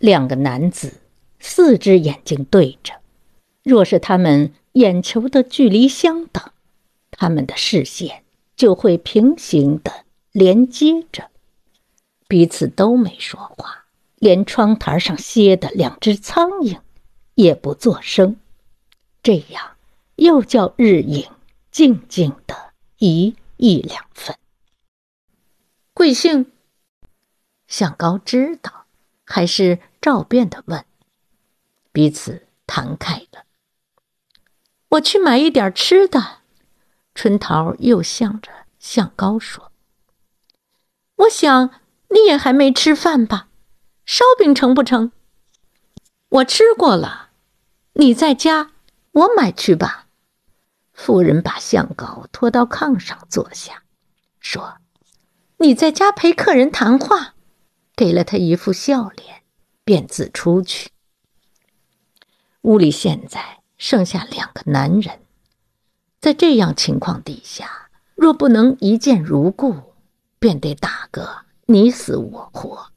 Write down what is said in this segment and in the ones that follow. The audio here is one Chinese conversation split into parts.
两个男子，四只眼睛对着。若是他们眼球的距离相等，他们的视线就会平行的连接着。彼此都没说话，连窗台上歇的两只苍蝇也不作声。这样，又叫日影静静的移一两分。贵姓？向高知道，还是？照便的问，彼此谈开了。我去买一点吃的。春桃又向着向高说：“我想你也还没吃饭吧？烧饼成不成？”“我吃过了。”“你在家，我买去吧。”妇人把向高拖到炕上坐下，说：“你在家陪客人谈话，给了他一副笑脸。”便自出去。屋里现在剩下两个男人，在这样情况底下，若不能一见如故，便得打个你死我活。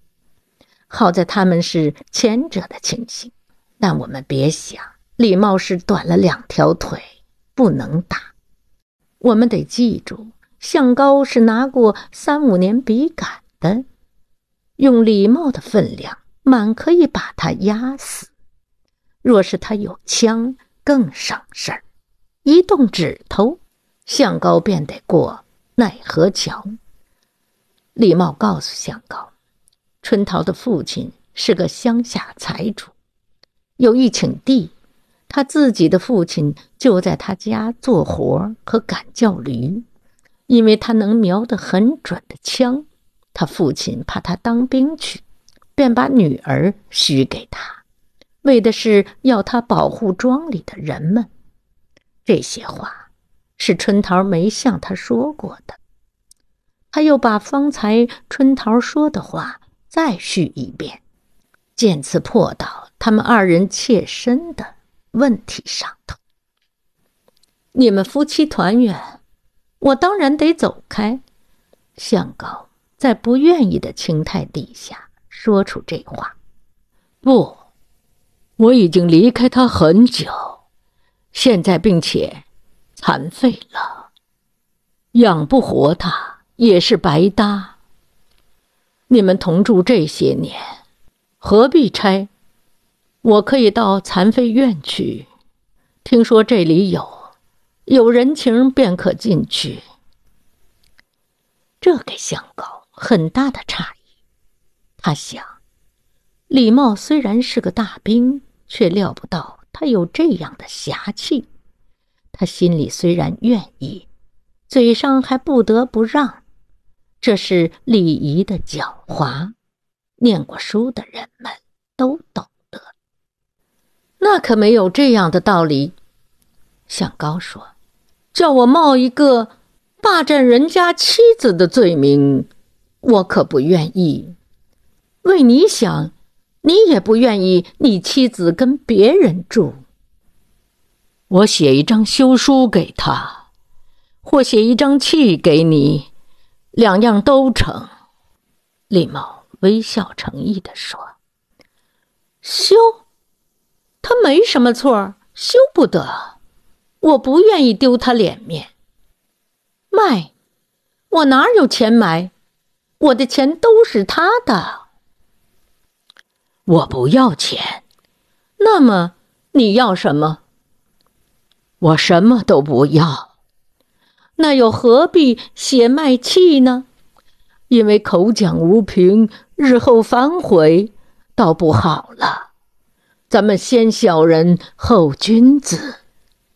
好在他们是前者的情形，但我们别想，礼茂是短了两条腿，不能打。我们得记住，向高是拿过三五年笔杆的，用礼茂的分量。满可以把他压死，若是他有枪，更省事儿。一动指头，向高便得过奈何桥。李茂告诉向高，春桃的父亲是个乡下财主，有一顷地。他自己的父亲就在他家做活和赶叫驴，因为他能瞄得很准的枪。他父亲怕他当兵去。便把女儿许给他，为的是要他保护庄里的人们。这些话是春桃没向他说过的。他又把方才春桃说的话再叙一遍，见此破到他们二人切身的问题上头。你们夫妻团圆，我当然得走开。相公在不愿意的情态底下。说出这话，不，我已经离开他很久，现在并且残废了，养不活他也是白搭。你们同住这些年，何必拆？我可以到残废院去，听说这里有有人情便可进去。这给相公很大的诧异。他想，李茂虽然是个大兵，却料不到他有这样的侠气。他心里虽然愿意，嘴上还不得不让。这是礼仪的狡猾，念过书的人们都懂得。那可没有这样的道理。向高说：“叫我冒一个霸占人家妻子的罪名，我可不愿意。”为你想，你也不愿意你妻子跟别人住。我写一张休书给他，或写一张契给你，两样都成。李茂微笑诚意的说：“休，他没什么错，休不得。我不愿意丢他脸面。卖，我哪有钱买？我的钱都是他的。”我不要钱，那么你要什么？我什么都不要，那又何必写卖契呢？因为口讲无凭，日后反悔倒不好了。咱们先小人后君子。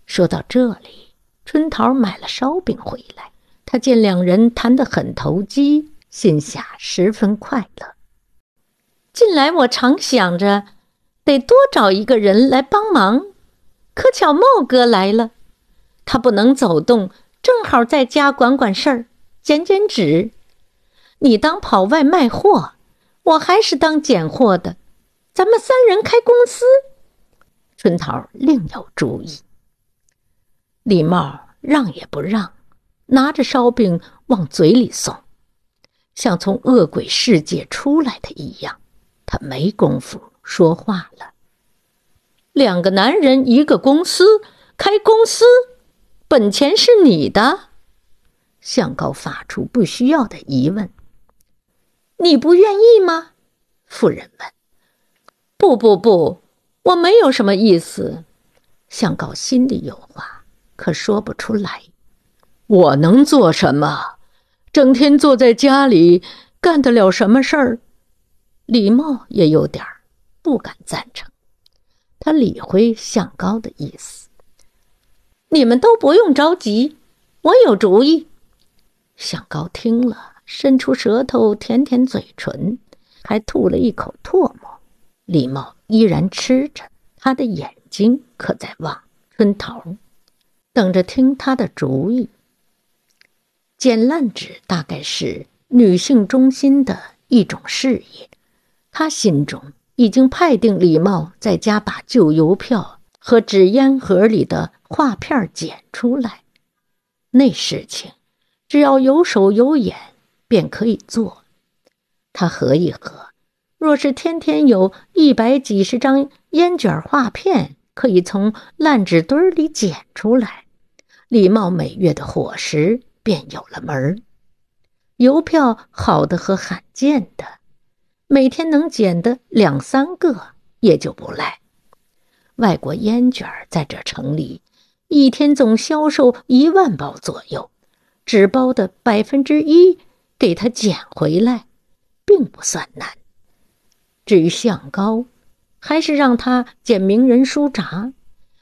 说到这里，春桃买了烧饼回来，他见两人谈得很投机，心下十分快乐。近来我常想着，得多找一个人来帮忙。可巧茂哥来了，他不能走动，正好在家管管事儿、剪剪纸。你当跑外卖货，我还是当捡货的。咱们三人开公司。春桃另有主意。李茂让也不让，拿着烧饼往嘴里送，像从恶鬼世界出来的一样。他没工夫说话了。两个男人，一个公司，开公司，本钱是你的。向高发出不需要的疑问。你不愿意吗？妇人问。不不不，我没有什么意思。向高心里有话，可说不出来。我能做什么？整天坐在家里，干得了什么事儿？李茂也有点儿不敢赞成，他理会向高的意思。你们都不用着急，我有主意。向高听了，伸出舌头舔舔嘴唇，还吐了一口唾沫。李茂依然吃着，他的眼睛可在望春桃，等着听他的主意。捡烂纸大概是女性中心的一种事业。他心中已经派定李茂在家把旧邮票和纸烟盒里的画片捡出来。那事情，只要有手有眼便可以做。他合一合若是天天有一百几十张烟卷画片可以从烂纸堆里捡出来，李茂每月的伙食便有了门儿。邮票好的和罕见的。每天能捡的两三个也就不赖。外国烟卷儿在这城里，一天总销售一万包左右，纸包的百分之一给他捡回来，并不算难。至于向高，还是让他捡名人书札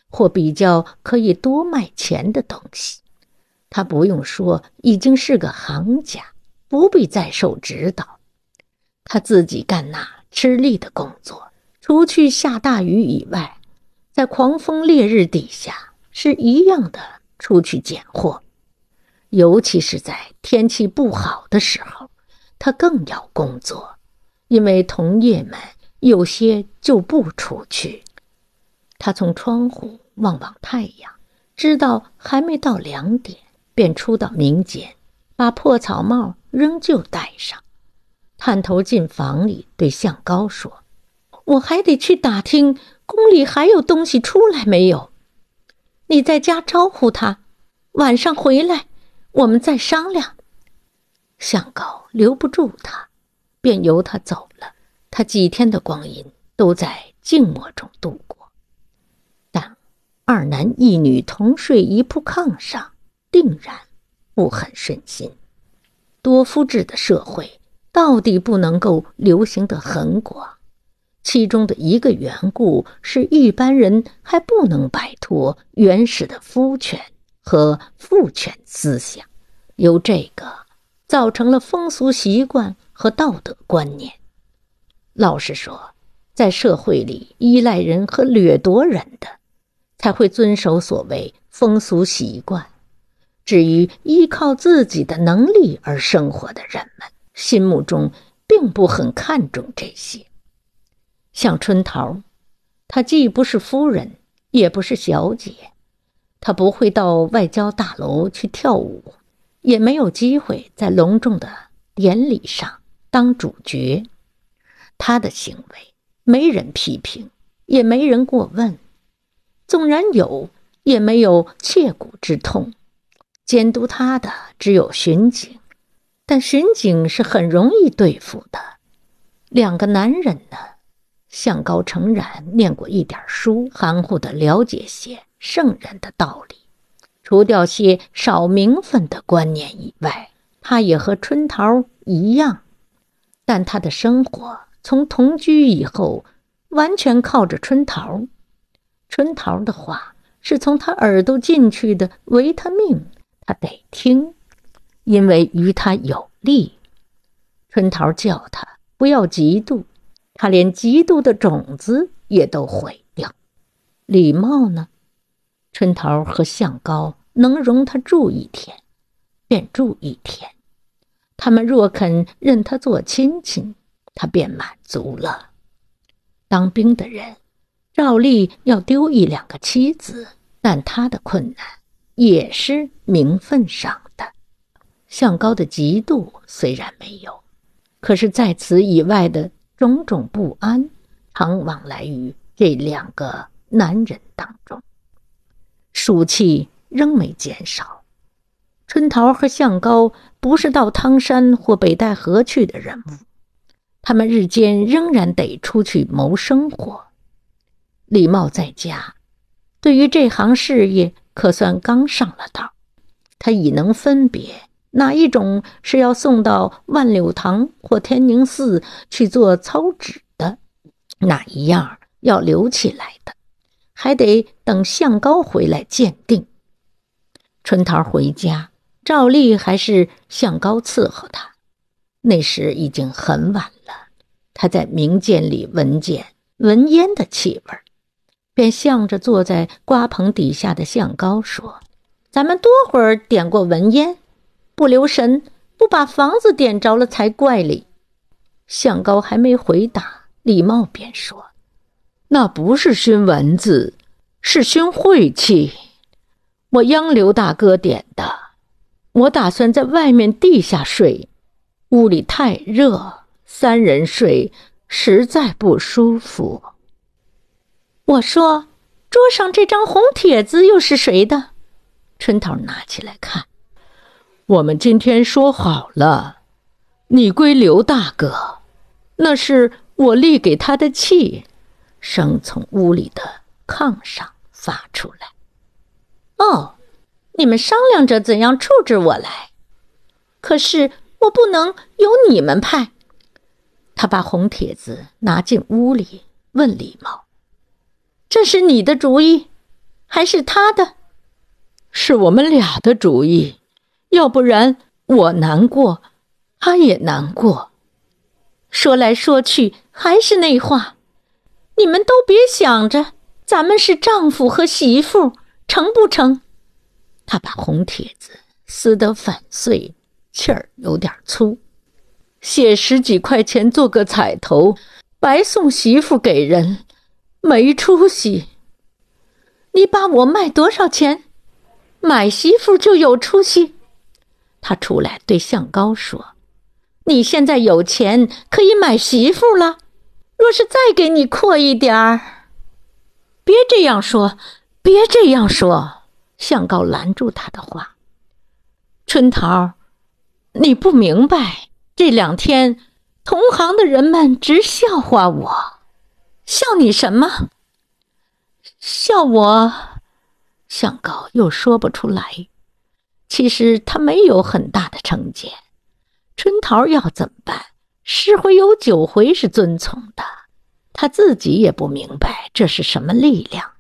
或比较可以多卖钱的东西。他不用说，已经是个行家，不必再受指导。他自己干那吃力的工作，除去下大雨以外，在狂风烈日底下是一样的出去拣货。尤其是在天气不好的时候，他更要工作，因为同业们有些就不出去。他从窗户望望太阳，知道还没到两点，便出到民间，把破草帽仍旧戴上。探头进房里，对向高说：“我还得去打听宫里还有东西出来没有。你在家招呼他，晚上回来，我们再商量。”向高留不住他，便由他走了。他几天的光阴都在静默中度过，但二男一女同睡一铺炕上，定然不很顺心。多夫制的社会。到底不能够流行的很广，其中的一个缘故是一般人还不能摆脱原始的夫权和父权思想，由这个造成了风俗习惯和道德观念。老实说，在社会里依赖人和掠夺人的，才会遵守所谓风俗习惯；至于依靠自己的能力而生活的人们。心目中并不很看重这些。像春桃，她既不是夫人，也不是小姐，她不会到外交大楼去跳舞，也没有机会在隆重的典礼上当主角。她的行为没人批评，也没人过问，纵然有，也没有切骨之痛。监督她的只有巡警。但巡警是很容易对付的。两个男人呢，向高成然念过一点书，含糊的了解些圣人的道理，除掉些少名分的观念以外，他也和春桃一样。但他的生活从同居以后，完全靠着春桃。春桃的话是从他耳朵进去的维他命，他得听。因为于他有利，春桃叫他不要嫉妒，他连嫉妒的种子也都毁掉。礼貌呢？春桃和向高能容他住一天，便住一天。他们若肯认他做亲戚，他便满足了。当兵的人照例要丢一两个妻子，但他的困难也是名分上。向高的嫉妒虽然没有，可是在此以外的种种不安，常往来于这两个男人当中。暑气仍没减少。春桃和向高不是到汤山或北戴河去的人物，他们日间仍然得出去谋生活。李茂在家，对于这行事业可算刚上了道，他已能分别。哪一种是要送到万柳堂或天宁寺去做操纸的？哪一样要留起来的？还得等向高回来鉴定。春桃回家，照例还是向高伺候他。那时已经很晚了，他在明鉴里闻见闻烟的气味，便向着坐在瓜棚底下的向高说：“咱们多会儿点过闻烟？”不留神，不把房子点着了才怪哩。向高还没回答，李茂便说：“那不是熏蚊子，是熏晦气。我央刘大哥点的。我打算在外面地下睡，屋里太热，三人睡实在不舒服。”我说：“桌上这张红帖子又是谁的？”春桃拿起来看。我们今天说好了，你归刘大哥，那是我立给他的气，声从屋里的炕上发出来。哦，你们商量着怎样处置我来，可是我不能由你们派。他把红帖子拿进屋里，问李茂：“这是你的主意，还是他的？是我们俩的主意。”要不然我难过，他也难过。说来说去还是那话，你们都别想着，咱们是丈夫和媳妇，成不成？他把红帖子撕得粉碎，气儿有点粗。写十几块钱做个彩头，白送媳妇给人，没出息。你把我卖多少钱，买媳妇就有出息？他出来对向高说：“你现在有钱，可以买媳妇了。若是再给你阔一点儿，别这样说，别这样说。”向高拦住他的话：“春桃，你不明白，这两天同行的人们直笑话我，笑你什么？笑我？”向高又说不出来。其实他没有很大的成见，春桃要怎么办？十回有九回是遵从的，他自己也不明白这是什么力量，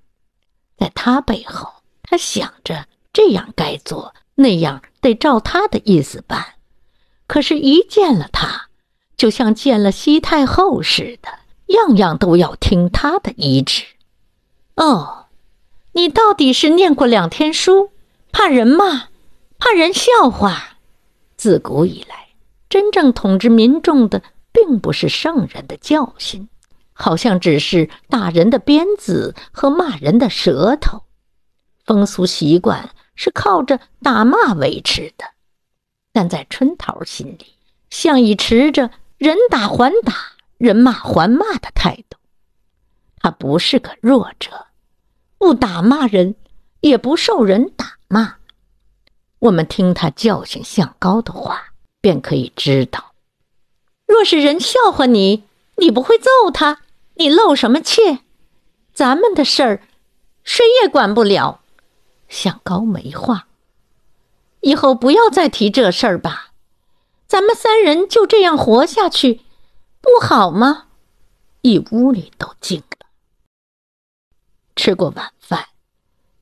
在他背后。他想着这样该做，那样得照他的意思办。可是，一见了他，就像见了西太后似的，样样都要听他的医旨。哦，你到底是念过两天书，怕人骂？怕人笑话，自古以来，真正统治民众的并不是圣人的教训，好像只是打人的鞭子和骂人的舌头。风俗习惯是靠着打骂维持的，但在春桃心里，像以持着人打还打，人骂还骂的态度。他不是个弱者，不打骂人，也不受人打骂。我们听他教训向高的话，便可以知道，若是人笑话你，你不会揍他，你露什么怯？咱们的事儿，谁也管不了。向高没话，以后不要再提这事儿吧。咱们三人就这样活下去，不好吗？一屋里都静了。吃过晚饭。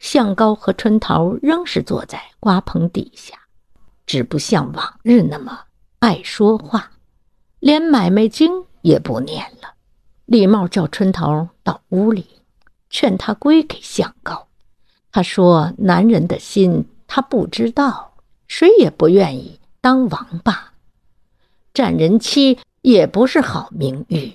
向高和春桃仍是坐在瓜棚底下，只不像往日那么爱说话，连《买卖经》也不念了。李茂叫春桃到屋里，劝他归给向高。他说：“男人的心，他不知道，谁也不愿意当王八，占人妻也不是好名誉。”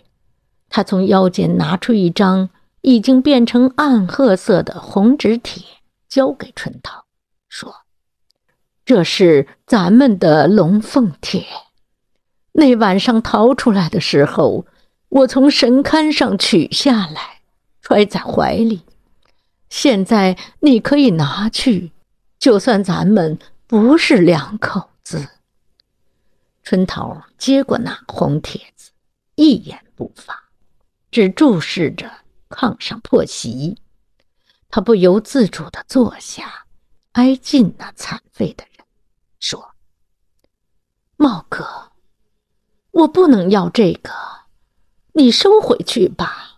他从腰间拿出一张。已经变成暗褐色的红纸帖，交给春桃，说：“这是咱们的龙凤帖。那晚上逃出来的时候，我从神龛上取下来，揣在怀里。现在你可以拿去。就算咱们不是两口子。”春桃接过那红帖子，一言不发，只注视着。炕上破席，他不由自主的坐下，挨近那残废的人，说：“茂哥，我不能要这个，你收回去吧。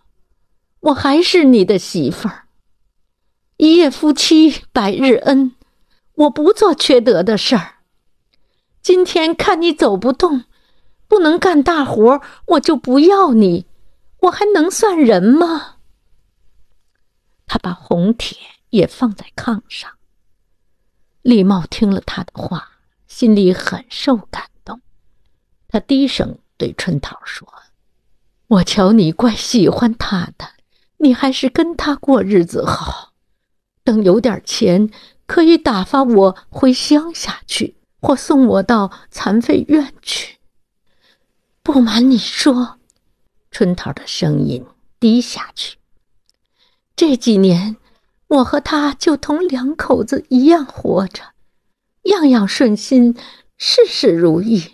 我还是你的媳妇儿，一夜夫妻百日恩，我不做缺德的事儿。今天看你走不动，不能干大活，我就不要你，我还能算人吗？”他把红帖也放在炕上。李茂听了他的话，心里很受感动。他低声对春桃说：“我瞧你怪喜欢他的，你还是跟他过日子好。等有点钱，可以打发我回乡下去，或送我到残废院去。”不瞒你说，春桃的声音低下去。这几年，我和他就同两口子一样活着，样样顺心，事事如意。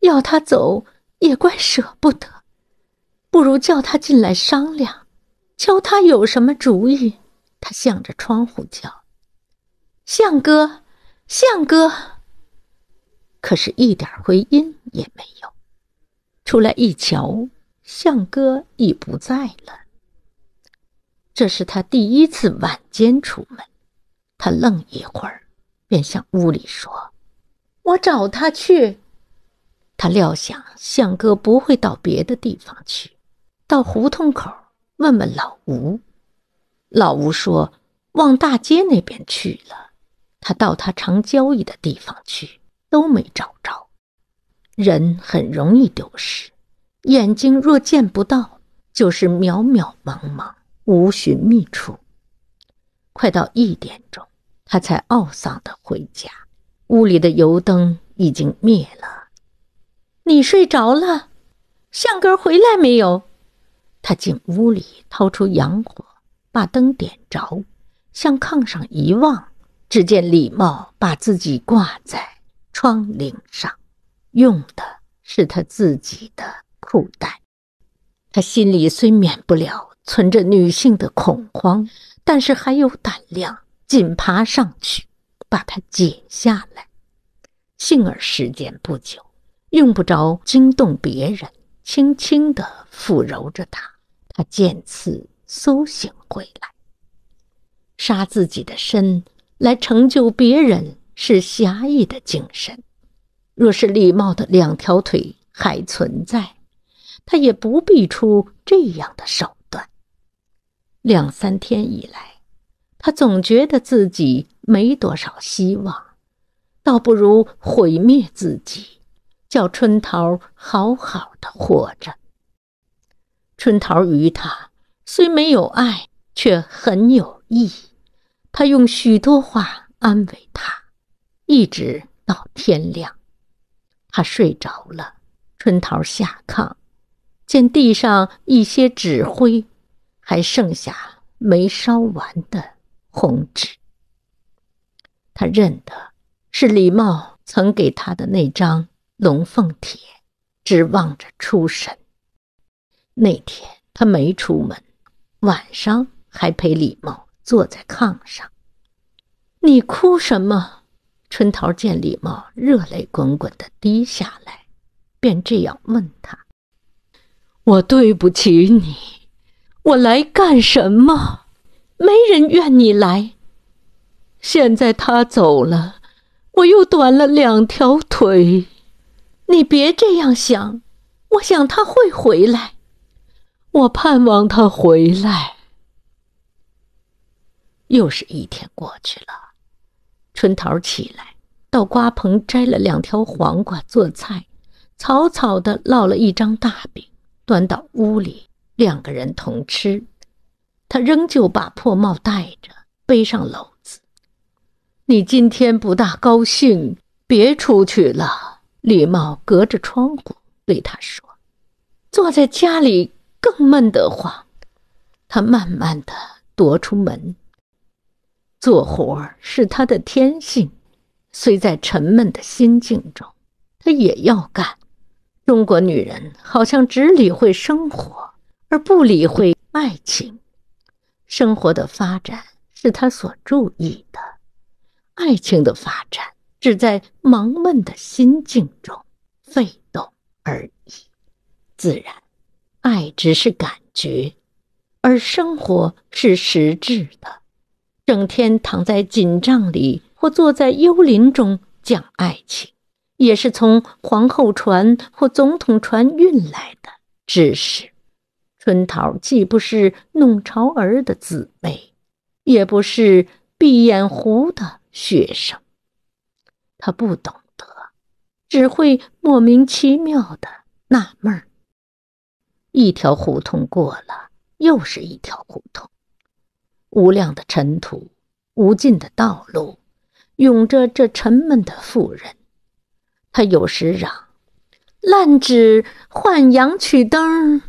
要他走也怪舍不得，不如叫他进来商量，瞧他有什么主意。他向着窗户叫：“相哥，相哥！”可是，一点回音也没有。出来一瞧，相哥已不在了。这是他第一次晚间出门，他愣一会儿，便向屋里说：“我找他去。”他料想向哥不会到别的地方去，到胡同口问问老吴。老吴说：“往大街那边去了。”他到他常交易的地方去，都没找着。人很容易丢失，眼睛若见不到，就是渺渺茫茫。无寻觅处，快到一点钟，他才懊丧的回家。屋里的油灯已经灭了，你睡着了？相哥回来没有？他进屋里，掏出洋火，把灯点着，向炕上一望，只见李茂把自己挂在窗棂上，用的是他自己的裤带。他心里虽免不了。存着女性的恐慌，但是还有胆量，紧爬上去把它解下来。幸而时间不久，用不着惊动别人，轻轻地抚揉着它。它渐次苏醒回来，杀自己的身来成就别人，是侠义的精神。若是李茂的两条腿还存在，他也不必出这样的手。两三天以来，他总觉得自己没多少希望，倒不如毁灭自己，叫春桃好好的活着。春桃与他虽没有爱，却很有意。他用许多话安慰他，一直到天亮，他睡着了。春桃下炕，见地上一些纸灰。还剩下没烧完的红纸，他认得是李茂曾给他的那张龙凤帖，指望着出神。那天他没出门，晚上还陪李茂坐在炕上。你哭什么？春桃见李茂热泪滚滚的滴下来，便这样问他：“我对不起你。”我来干什么？没人愿你来。现在他走了，我又短了两条腿。你别这样想，我想他会回来，我盼望他回来。又是一天过去了，春桃起来到瓜棚摘了两条黄瓜做菜，草草的烙了一张大饼，端到屋里。两个人同吃，他仍旧把破帽戴着，背上篓子。你今天不大高兴，别出去了。”李茂隔着窗户对他说，“坐在家里更闷得慌。”他慢慢的踱出门。做活是他的天性，虽在沉闷的心境中，他也要干。中国女人好像只理会生活。而不理会爱情，生活的发展是他所注意的；爱情的发展只在忙闷的心境中废动而已。自然，爱只是感觉，而生活是实质的。整天躺在锦帐里或坐在幽林中讲爱情，也是从皇后船或总统船运来的知识。春桃既不是弄潮儿的姊妹，也不是闭眼湖的学生。他不懂得，只会莫名其妙的纳闷儿。一条胡同过了，又是一条胡同，无量的尘土，无尽的道路，涌着这沉闷的妇人。他有时嚷：“烂纸换羊曲灯儿。”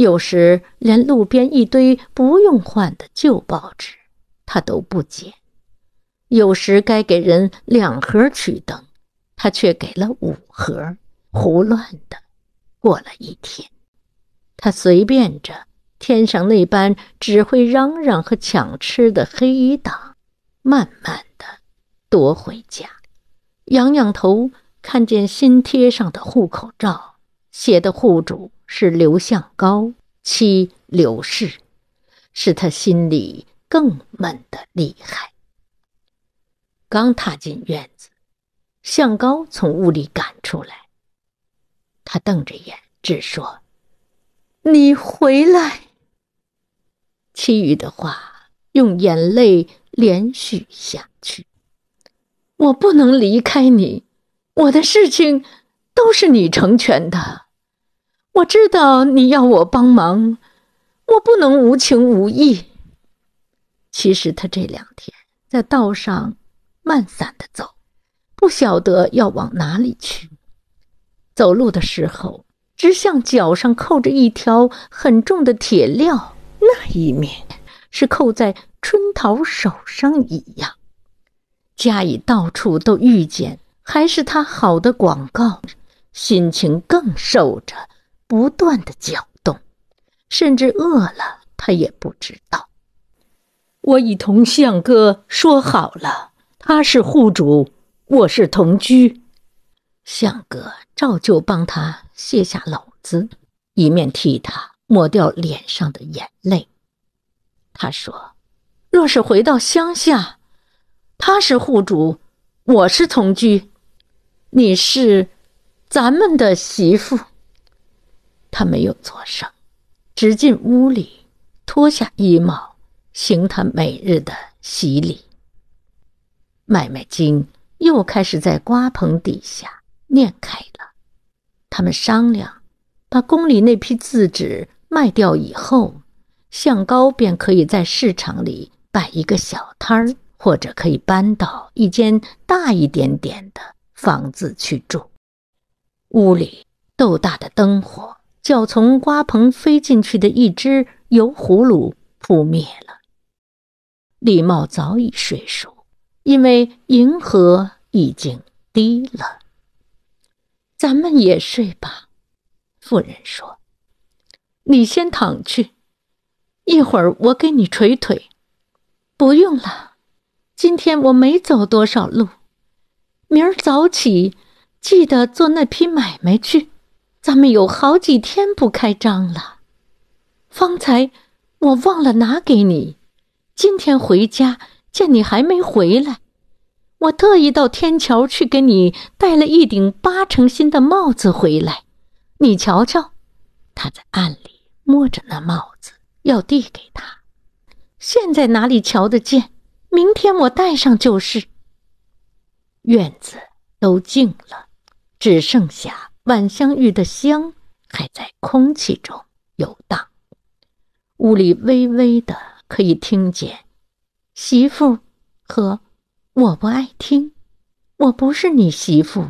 有时连路边一堆不用换的旧报纸，他都不捡；有时该给人两盒曲灯，他却给了五盒，胡乱的过了一天。他随便着天上那班只会嚷嚷和抢吃的黑衣党，慢慢的夺回家，仰仰头看见新贴上的户口照。写的户主是刘向高，妻刘氏，使他心里更闷得厉害。刚踏进院子，向高从屋里赶出来，他瞪着眼只说：“你回来。”其余的话用眼泪连续下去。我不能离开你，我的事情。都是你成全的，我知道你要我帮忙，我不能无情无义。其实他这两天在道上慢散的走，不晓得要往哪里去。走路的时候，只像脚上扣着一条很重的铁镣，那一面是扣在春桃手上一样。家里到处都遇见，还是他好的广告。心情更受着不断的搅动，甚至饿了他也不知道。我已同相哥说好了，他是户主，我是同居。相哥照旧帮他卸下篓子，一面替他抹掉脸上的眼泪。他说：“若是回到乡下，他是户主，我是同居，你是。”咱们的媳妇。他没有做声，直进屋里，脱下衣帽，行他每日的洗礼。买卖经又开始在瓜棚底下念开了。他们商量，把宫里那批字纸卖掉以后，向高便可以在市场里摆一个小摊儿，或者可以搬到一间大一点点的房子去住。屋里豆大的灯火，叫从瓜棚飞进去的一只油葫芦扑灭了。李茂早已睡熟，因为银河已经低了。咱们也睡吧，妇人说：“你先躺去，一会儿我给你捶腿。”“不用了，今天我没走多少路，明儿早起。”记得做那批买卖去，咱们有好几天不开张了。方才我忘了拿给你，今天回家见你还没回来，我特意到天桥去给你带了一顶八成新的帽子回来。你瞧瞧，他在暗里摸着那帽子要递给他，现在哪里瞧得见？明天我戴上就是。院子都静了。只剩下晚香玉的香还在空气中游荡，屋里微微的可以听见媳妇和我不爱听，我不是你媳妇。